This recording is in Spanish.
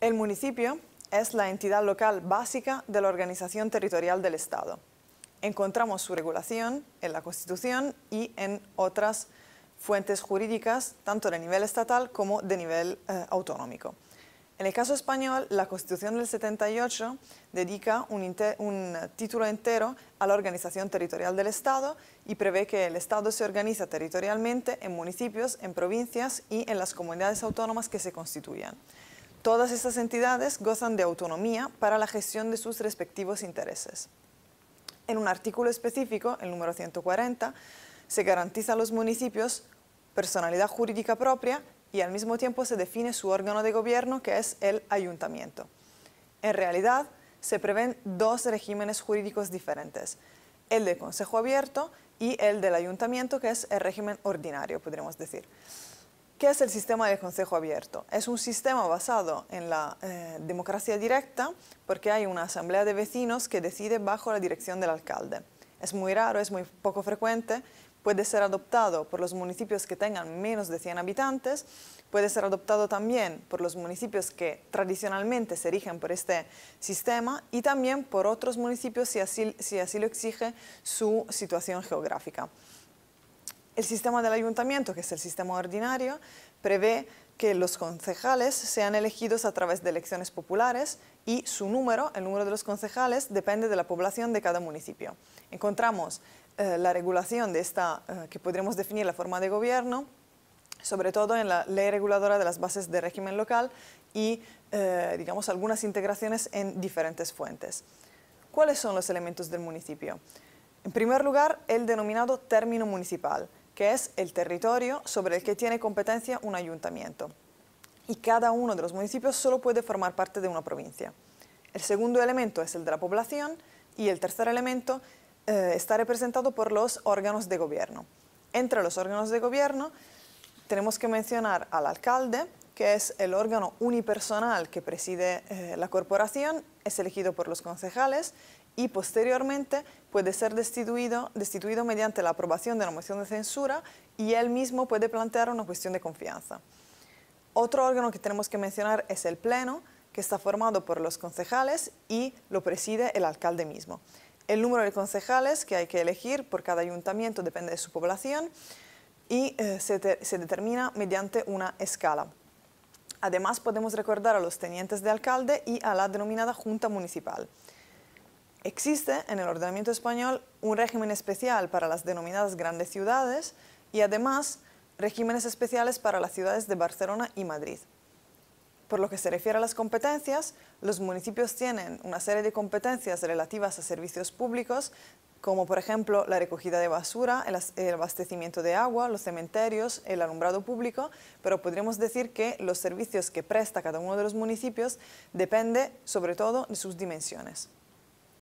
El municipio es la entidad local básica de la organización territorial del Estado. Encontramos su regulación en la Constitución y en otras fuentes jurídicas, tanto de nivel estatal como de nivel eh, autonómico. En el caso español, la Constitución del 78 dedica un, un, título entero a la organización territorial del Estado y prevé que el Estado se organiza territorialmente en municipios, en provincias y en las comunidades autónomas que se constituyan. Todas estas entidades gozan de autonomía para la gestión de sus respectivos intereses. En un artículo específico, el número 140, se garantiza a los municipios personalidad jurídica propia y al mismo tiempo se define su órgano de gobierno que es el ayuntamiento. En realidad, se prevén dos regímenes jurídicos diferentes, el del Consejo Abierto y el del Ayuntamiento, que es el régimen ordinario, podríamos decir. ¿Qué es el sistema del Consejo Abierto? Es un sistema basado en la eh, democracia directa porque hay una asamblea de vecinos que decide bajo la dirección del alcalde. Es muy raro, es muy poco frecuente, puede ser adoptado por los municipios que tengan menos de 100 habitantes, puede ser adoptado también por los municipios que tradicionalmente se erigen por este sistema y también por otros municipios si así lo exige su situación geográfica. El sistema del ayuntamiento, que es el sistema ordinario, prevé que los concejales sean elegidos a través de elecciones populares y su número, el número de los concejales, depende de la población de cada municipio. Encontramos eh, la regulación de esta, eh, que podríamos definir la forma de gobierno, sobre todo en la ley reguladora de las bases de régimen local y, eh, digamos, algunas integraciones en diferentes fuentes. ¿Cuáles son los elementos del municipio? En primer lugar, el denominado término municipal, que es el territorio sobre el que tiene competencia un ayuntamiento. Y cada uno de los municipios solo puede formar parte de una provincia. El segundo elemento es el de la población y el tercer elemento eh, está representado por los órganos de gobierno. Entre los órganos de gobierno tenemos que mencionar al alcalde, que es el órgano unipersonal que preside eh, la corporación, es elegido por los concejales y posteriormente puede ser destituido, destituido mediante la aprobación de una moción de censura y él mismo puede plantear una cuestión de confianza. Otro órgano que tenemos que mencionar es el Pleno, que está formado por los concejales y lo preside el alcalde mismo. El número de concejales que hay que elegir por cada ayuntamiento depende de su población y eh, se determina mediante una escala. Además, podemos recordar a los tenientes de alcalde y a la denominada Junta Municipal. Existe en el ordenamiento español un régimen especial para las denominadas grandes ciudades y además regímenes especiales para las ciudades de Barcelona y Madrid. Por lo que se refiere a las competencias, los municipios tienen una serie de competencias relativas a servicios públicos como por ejemplo la recogida de basura, el, abastecimiento de agua, los cementerios, el alumbrado público, pero podríamos decir que los servicios que presta cada uno de los municipios depende sobre todo de sus dimensiones.